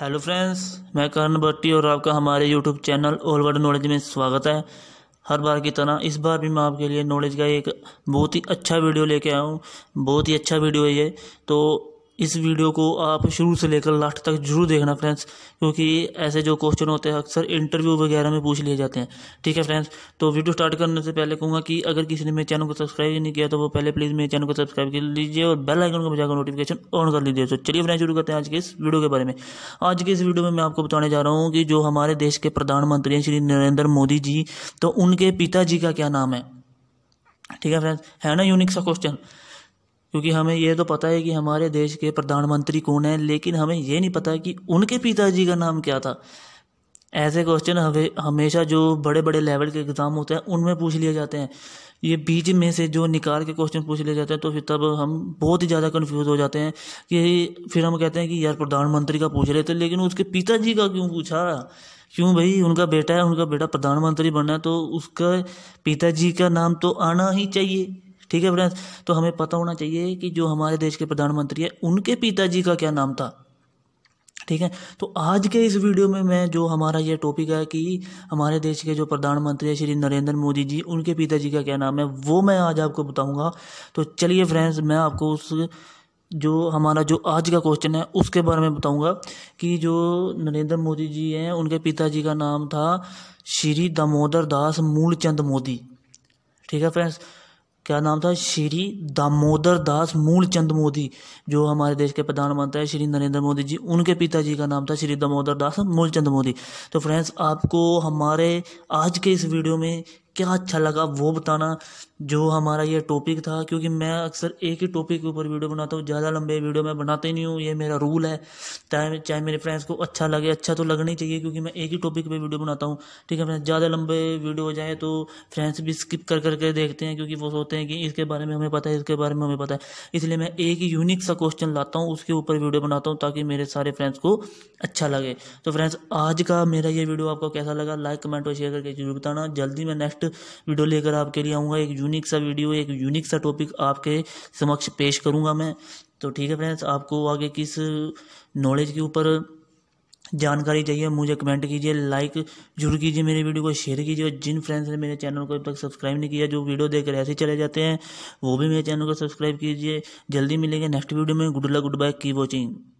hello friends मैं करण भट्टी और आपका हमारे YouTube channel all world knowledge में स्वागत है हर बार की तरह इस बार भी मैं आपके लिए नॉलेज का एक बहुत ही अच्छा वीडियो लेके आया हूँ बहुत ही अच्छा वीडियो है ये तो इस वीडियो को आप शुरू से लेकर लास्ट तक जरूर देखना फ्रेंड्स क्योंकि ऐसे जो क्वेश्चन होते हैं अक्सर इंटरव्यू वगैरह में पूछ लिए जाते हैं ठीक है फ्रेंड्स तो वीडियो स्टार्ट करने से पहले कहूँगा कि अगर किसी ने मेरे चैनल को सब्सक्राइब नहीं किया तो वो पहले प्लीज़ मेरे चैनल को सब्सक्राइब कर लीजिए और बेल आइकन को बजाकर नोटिफिकेशन ऑन कर लीजिए तो चलिए फ्रेंड्स शुरू करते हैं आज के इस वीडियो के बारे में आज के इस वीडियो में मैं आपको बताने जा रहा हूँ कि जो हमारे देश के प्रधानमंत्री हैं श्री नरेंद्र मोदी जी तो उनके पिताजी का क्या नाम है ठीक है फ्रेंड्स है ना यूनिक सा क्वेश्चन क्योंकि हमें यह तो पता है कि हमारे देश के प्रधानमंत्री कौन हैं लेकिन हमें ये नहीं पता कि उनके पिताजी का नाम क्या था ऐसे क्वेश्चन हमेशा जो बड़े बड़े लेवल के एग्ज़ाम होते हैं उनमें पूछ लिए जाते हैं ये बीच में से जो निकाल के क्वेश्चन पूछ लिए जाते हैं तो फिर तब हम बहुत ही ज़्यादा कन्फ्यूज हो जाते हैं कि फिर हम कहते हैं कि यार प्रधानमंत्री का पूछ रहे थे लेकिन उसके पिताजी का क्यों पूछा क्यों भाई उनका बेटा है उनका बेटा प्रधानमंत्री बनना है तो उसका पिताजी का नाम तो आना ही चाहिए ठीक है फ्रेंड्स तो हमें पता होना चाहिए कि जो हमारे देश के प्रधानमंत्री है उनके पिताजी का क्या नाम था ठीक है तो आज के इस वीडियो में मैं जो हमारा ये टॉपिक है कि हमारे देश के जो प्रधानमंत्री है श्री नरेंद्र मोदी जी उनके पिताजी का क्या नाम है वो मैं आज आपको बताऊंगा तो चलिए फ्रेंड्स मैं आपको उस जो हमारा जो आज का क्वेश्चन है उसके बारे में बताऊंगा कि जो नरेंद्र मोदी जी हैं उनके पिताजी का नाम था श्री दामोदर दास मूलचंद मोदी ठीक है फ्रेंड्स क्या नाम था श्री दामोदर दास मूलचंद मोदी जो हमारे देश के प्रधानमंत्री श्री नरेंद्र मोदी जी उनके पिताजी का नाम था श्री दामोदर दास मूलचंद मोदी तो फ्रेंड्स आपको हमारे आज के इस वीडियो में क्या अच्छा लगा वो बताना जो हमारा ये टॉपिक था क्योंकि मैं अक्सर एक ही टॉपिक के ऊपर वीडियो बनाता हूँ ज़्यादा लंबे वीडियो मैं बनाते ही नहीं हूँ ये मेरा रूल है चाहे चाहे मेरे फ्रेंड्स को अच्छा लगे अच्छा तो लगना ही चाहिए क्योंकि मैं एक ही टॉपिक पे वीडियो बनाता हूँ ठीक है ज़्यादा लंबे वीडियो हो जाए तो फ्रेंड्स भी स्किप कर करके देखते हैं क्योंकि वो सोचते हैं कि इसके बारे में हमें पता है इसके बारे में हमें पता है इसलिए मैं एक यूनिक सा क्वेश्चन लाता हूँ उसके ऊपर वीडियो बनाता हूँ ताकि मेरे सारे फ्रेंड्स को अच्छा लगे तो फ्रेंड्स आज का मेरा ये वीडियो आपको कैसा लगा लाइक कमेंट और शेयर करके जरूर बताना जल्दी मैं नेक्स्ट वीडियो लेकर आपके लिए आऊँगा एक यूनिक सा वीडियो एक यूनिक सा टॉपिक आपके समक्ष पेश करूँगा मैं तो ठीक है फ्रेंड्स आपको आगे किस नॉलेज के ऊपर जानकारी चाहिए मुझे कमेंट कीजिए लाइक जरूर कीजिए मेरे वीडियो को शेयर कीजिए और जिन फ्रेंड्स ने मेरे चैनल को अभी तक सब्सक्राइब नहीं किया जो वीडियो देखकर ऐसे चले जाते हैं वो भी मेरे चैनल को सब्सक्राइब कीजिए जल्दी मिलेंगे नेक्स्ट वीडियो में good luck goodbye keep watching